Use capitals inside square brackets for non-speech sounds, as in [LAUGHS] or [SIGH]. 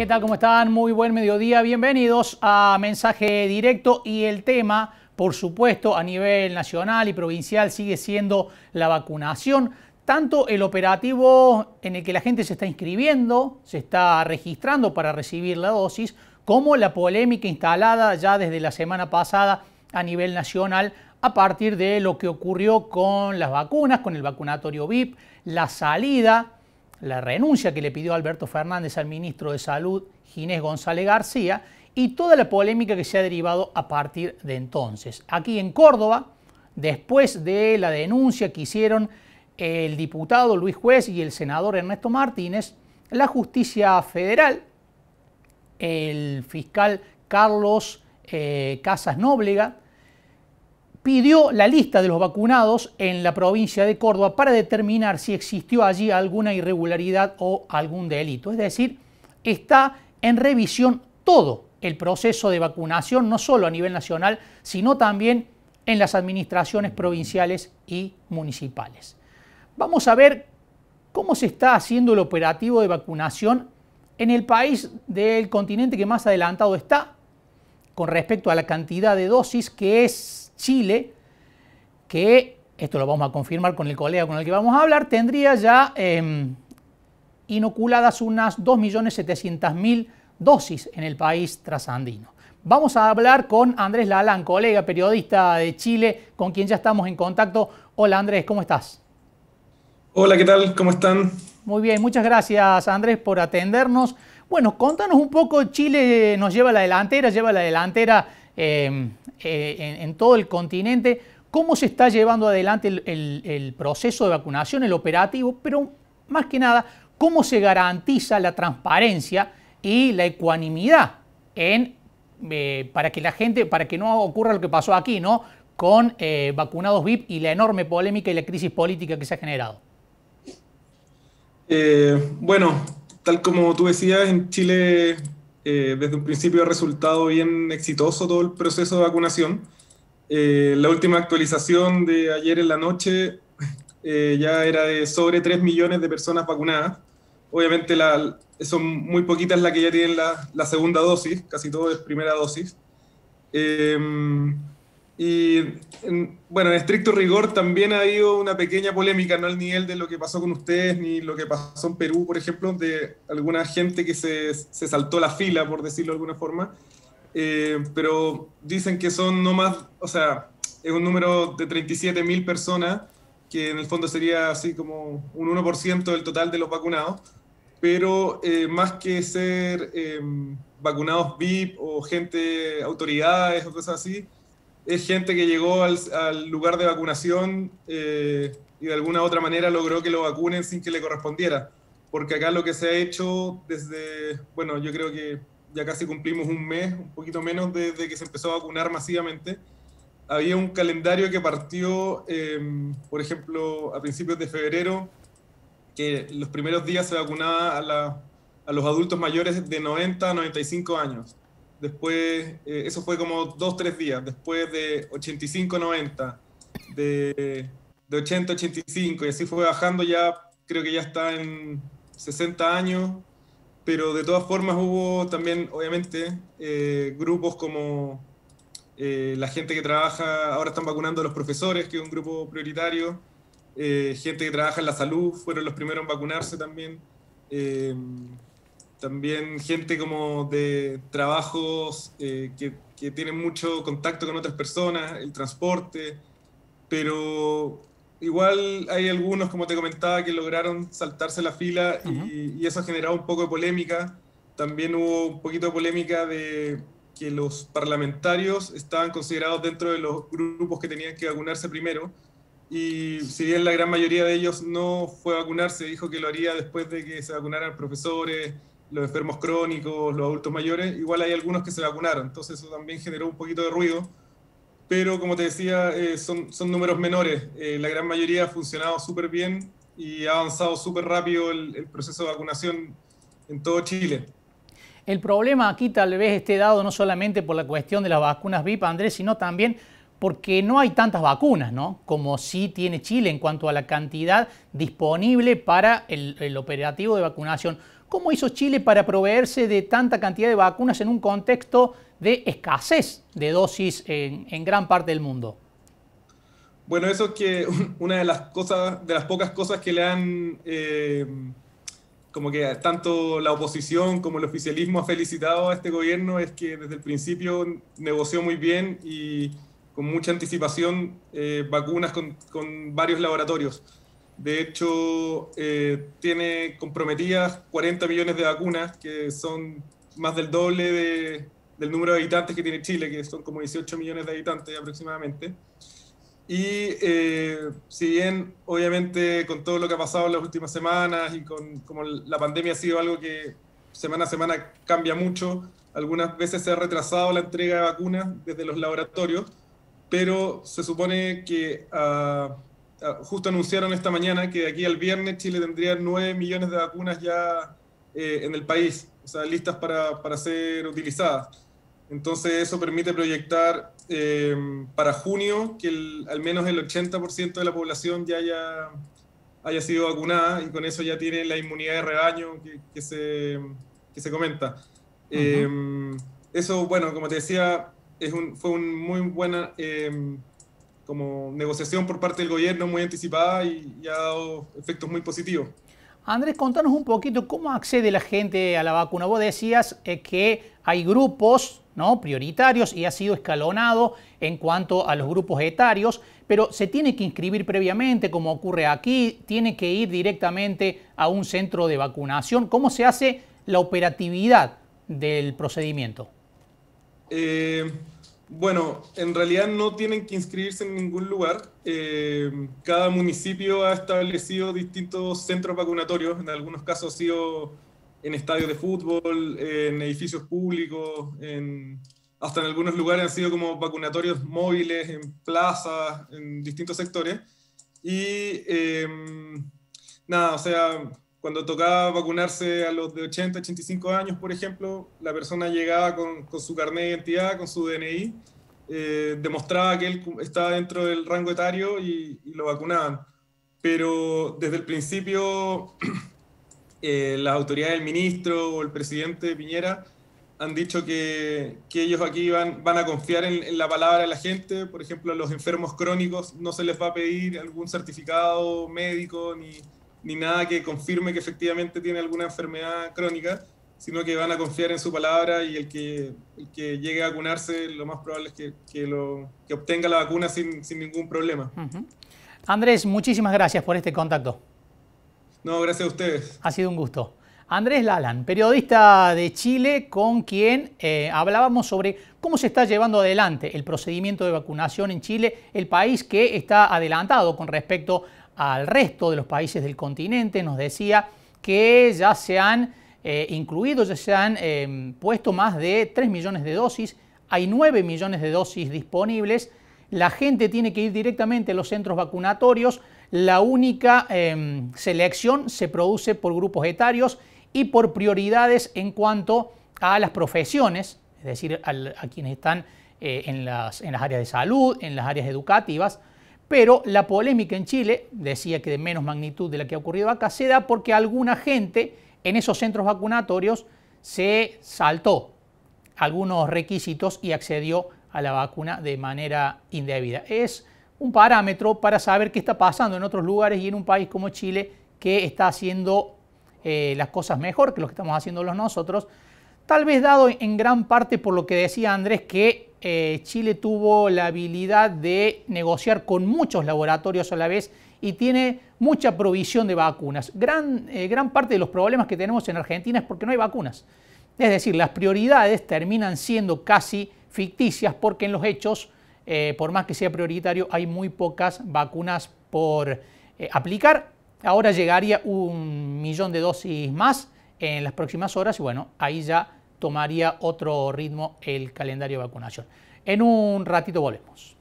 ¿Qué tal? ¿Cómo están? Muy buen mediodía. Bienvenidos a Mensaje Directo y el tema, por supuesto, a nivel nacional y provincial sigue siendo la vacunación. Tanto el operativo en el que la gente se está inscribiendo, se está registrando para recibir la dosis, como la polémica instalada ya desde la semana pasada a nivel nacional a partir de lo que ocurrió con las vacunas, con el vacunatorio VIP, la salida la renuncia que le pidió Alberto Fernández al ministro de Salud, Ginés González García, y toda la polémica que se ha derivado a partir de entonces. Aquí en Córdoba, después de la denuncia que hicieron el diputado Luis Juez y el senador Ernesto Martínez, la justicia federal, el fiscal Carlos eh, Casas Nóblega, pidió la lista de los vacunados en la provincia de Córdoba para determinar si existió allí alguna irregularidad o algún delito. Es decir, está en revisión todo el proceso de vacunación, no solo a nivel nacional, sino también en las administraciones provinciales y municipales. Vamos a ver cómo se está haciendo el operativo de vacunación en el país del continente que más adelantado está con respecto a la cantidad de dosis, que es Chile, que esto lo vamos a confirmar con el colega con el que vamos a hablar, tendría ya em, inoculadas unas 2.700.000 dosis en el país trasandino. Vamos a hablar con Andrés Lalán, colega periodista de Chile, con quien ya estamos en contacto. Hola Andrés, ¿cómo estás? Hola, ¿qué tal? ¿Cómo están? Muy bien, muchas gracias Andrés por atendernos. Bueno, contanos un poco, Chile nos lleva la delantera, lleva a la delantera Em, eh, en, todo el continente. ¿Cómo se está llevando adelante el, proceso de vacunación, el operativo? Pero más que nada, ¿cómo se garantiza la transparencia y la ecuanimidad en eh, para que la gente, para que no ocurra lo que pasó aquí, ¿no? Con eh, vacunados VIP y la enorme polémica y la crisis política que se ha generado. bueno, tal como tú decías, en Chile eh, desde un principio ha resultado bien exitoso todo el proceso de vacunación. Eh, la última actualización de ayer en la noche [LAUGHS] eh, ya era de sobre 3 millones de personas vacunadas. Obviamente la, son muy poquitas las que ya tienen la, segunda dosis, casi todo es primera dosis. Y bueno, en estricto rigor también ha habido una pequeña polémica, no al nivel de lo que pasó con ustedes ni lo que pasó en Perú, por ejemplo, de alguna gente que se, se saltó la fila, por decirlo de alguna forma. Eh, pero dicen que son no más, o sea, es un número de 37 mil personas, que en el fondo sería así como un 1% del total de los vacunados. Pero eh, más que ser eh, vacunados VIP o gente, autoridades o cosas así, es gente que llegó al, lugar de vacunación eh, y de alguna otra manera logró que lo vacunen sin que le correspondiera. Porque acá lo que se ha hecho desde, bueno, yo creo que ya casi cumplimos un mes, un poquito menos desde que se empezó a vacunar masivamente, había un calendario que partió, em, por ejemplo, a principios de febrero, que los primeros días se vacunaba a los adultos mayores de 90 a 95 años Después, eh, eso fue como dos, tres días. Después de 85, 90, de, 80, 85, y así fue bajando ya, creo que ya está en 60 años. Pero de todas formas hubo también, obviamente, eh, grupos como eh, la gente que trabaja, ahora están vacunando a los profesores, que es un grupo prioritario, gente que trabaja en la salud, fueron los primeros en vacunarse también, también gente como de trabajos eh, que, tienen mucho contacto con otras personas, el transporte, pero igual hay algunos, como te comentaba, que lograron saltarse la fila y, y, eso ha generado un poco de polémica. También hubo un poquito de polémica de que los parlamentarios estaban considerados dentro de los grupos que tenían que vacunarse primero. Y si bien la gran mayoría de ellos no fue a vacunarse, dijo que lo haría después de que se vacunaran profesores, los enfermos crónicos, los adultos mayores, igual hay algunos que se vacunaron, entonces eso también generó un poquito de ruido, pero como te decía, eh, son, son, números menores, eh, la gran mayoría ha funcionado súper bien y ha avanzado súper rápido el, proceso de vacunación en todo Chile. El problema aquí tal vez esté dado no solamente por la cuestión de las vacunas VIP, Andrés, sino también porque no hay tantas vacunas, ¿no? Como sí tiene Chile en cuanto a la cantidad disponible para el operativo de vacunación. ¿Cómo hizo Chile para proveerse de tanta cantidad de vacunas en un contexto de escasez de dosis en, gran parte del mundo? Bueno, eso es que [LAUGHS] una de las cosas, de las pocas cosas que le han, eh, como que tanto la oposición como el oficialismo ha felicitado a este gobierno es que desde el principio negoció muy bien y con mucha anticipación eh, vacunas con, con varios laboratorios. De hecho, eh, tiene comprometidas 40 millones de vacunas, que son más del doble del número de habitantes que tiene Chile, que son como 18 millones de habitantes aproximadamente. Y eh, si bien, obviamente, con todo lo que ha pasado en las últimas semanas y con como la pandemia ha sido algo que semana a semana cambia mucho, algunas veces se ha retrasado la entrega de vacunas desde los laboratorios, pero se supone que ah, Ah, justo anunciaron esta mañana que de aquí al viernes Chile tendría 9 millones de vacunas ya eh, en el país, o sea, listas para, ser utilizadas. Entonces eso permite proyectar eh, para junio que al menos el 80% de la población ya haya, haya sido vacunada y con eso ya tiene la inmunidad de rebaño que, se, que se, comenta. Eh, eso, bueno, como te decía, fue un muy buena como negociación por parte del gobierno muy anticipada y, ha dado efectos muy positivos. Andrés, contanos un poquito cómo accede la gente a la vacuna. Vos decías eh, que hay grupos ¿no? prioritarios y ha sido escalonado en cuanto a los grupos etarios, pero se tiene que inscribir previamente, como ocurre aquí, tiene que ir directamente a un centro de vacunación. ¿Cómo se hace la operatividad del procedimiento? Eh, bueno, en realidad no tienen que inscribirse en ningún lugar. Eh, cada municipio ha establecido distintos centros vacunatorios, en algunos casos ha sido en estadios de fútbol, en edificios públicos, hasta en algunos lugares han sido como vacunatorios móviles, en plazas, en distintos sectores. Y em, nada, o sea, cuando tocaba vacunarse a los de 80, 85 años, por ejemplo, la persona llegaba con, su carnet de identidad, con su DNI, eh, demostraba que él estaba dentro del rango etario y, lo vacunaban. Pero desde el principio, [CLEARS THROAT] eh, las autoridades del ministro o el presidente Piñera han dicho que, ellos aquí van, van a confiar en, en, la palabra de la gente. Por ejemplo, a los enfermos crónicos no se les va a pedir algún certificado médico ni ni nada que confirme que efectivamente tiene alguna enfermedad crónica, sino que van a confiar en su palabra y el que, llegue a vacunarse, lo más probable es que, lo, obtenga la vacuna sin, ningún problema. Andrés, muchísimas gracias por este contacto. No, gracias a ustedes. Ha sido un gusto. Andrés Lalan, periodista de Chile, con quien eh, hablábamos sobre cómo se está llevando adelante el procedimiento de vacunación en Chile, el país que está adelantado con respecto a al resto de los países del continente, nos decía que ya se han eh, incluido, ya se han em, puesto más de 3 millones de dosis, hay 9 millones de dosis disponibles, la gente tiene que ir directamente a los centros vacunatorios, la única em, selección se produce por grupos etarios y por prioridades en cuanto a las profesiones, es decir, a, quienes están eh, en las áreas de salud, en las áreas educativas, pero la polémica en Chile, decía que de menos magnitud de la que ha ocurrido acá, se da porque alguna gente en esos centros vacunatorios se saltó algunos requisitos y accedió a la vacuna de manera indebida. Es un parámetro para saber qué está pasando en otros lugares y en un país como Chile que está haciendo eh, las cosas mejor que lo que estamos haciendo los nosotros, tal vez dado en gran parte por lo que decía Andrés, que eh, Chile tuvo la habilidad de negociar con muchos laboratorios a la vez y tiene mucha provisión de vacunas. Gran, eh, gran parte de los problemas que tenemos en Argentina es porque no hay vacunas. Es decir, las prioridades terminan siendo casi ficticias porque en los hechos, eh, por más que sea prioritario, hay muy pocas vacunas por aplicar. Ahora llegaría un millón de dosis más en las próximas horas y bueno, ahí ya tomaría otro ritmo el calendario de vacunación. En un ratito volvemos.